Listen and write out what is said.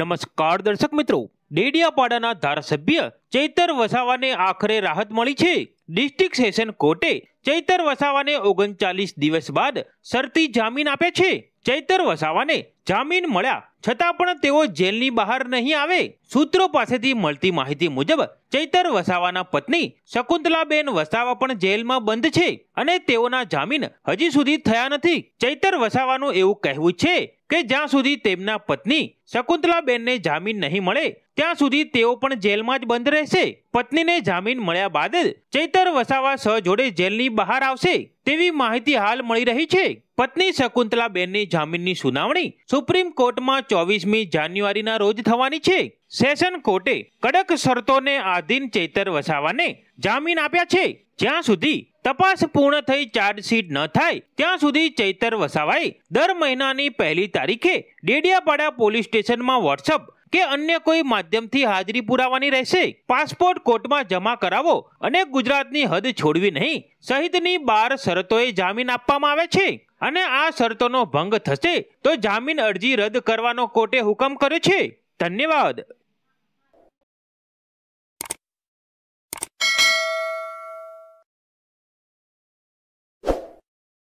નમસ્કાર દર્શક મિત્રો ડેડિયાપાડાના ધારાસભ્ય ચૈતર વસાવાને આખરે રાહત મળી છે ડિસ્ટ્રિક્ટ સેશન કોર્ટે ચૈતર વસાવાને ઓગણચાલીસ દિવસ બાદ શરતી જામીન આપે છે ચૈતર વસાવાને જામીન મળ્યા છતાં પણ તેઓ જેલની બહાર નહીં આવે સૂત્રો પાસેથી મળતી માહિતી મુજબ ચૈતર વસાવાના પત્ની શકુંતલાબેન વસાવા પણ જેલમાં બંધ છે અને તેઓના જામીન હજી સુધી થયા નથી ચૈતર વસાવાનું એવું કહેવું છે કે જ્યાં સુધી તેમના પત્ની શકુંતલાબેનને જામીન નહીં મળે ત્યાં સુધી તેઓ પણ જેલમાં જ બંધ રહેશે પત્નીને જામીન મળ્યા બાદ જ ચૈતર વસાવા સહ જોડે જેલની બહાર આવશે તેવી માહિતી હાલ મળી રહી છે પત્ની શકુંતલાબેનની જામીનની સુનાવણી સુપ્રીમ કોર્ટમાં ચોવીસમી જાન્યુઆરીના રોજ થવાની છે સેશન કોર્ટે કડક શરતોને આધીન ચૈતર વસાવાને જામીન આપ્યા છે જ્યાં સુધી તપાસ પૂર્ણ થઈ ચાર્જશીટ ન થાય ત્યાં સુધી ચૈતર વસાવાઈ દર મહિનાની પહેલી તારીખે ડેડિયાપાડા પોલીસ સ્ટેશનમાં વોટ્સઅપ કે અન્ય કોઈ માધ્યમથી હાજરી પુરાવાની રહેશે પાસપોર્ટ કોર્ટમાં જમા કરાવો અને ગુજરાતની હદ છોડવી નહીં સહિતની બાર શરતોએ જામીન આપવામાં આવે છે અને આ શરતોનો ભંગ થશે તો જામીન અરજી રદ કરવાનો કોર્ટે હુકમ કર્યો છે ધન્યવાદ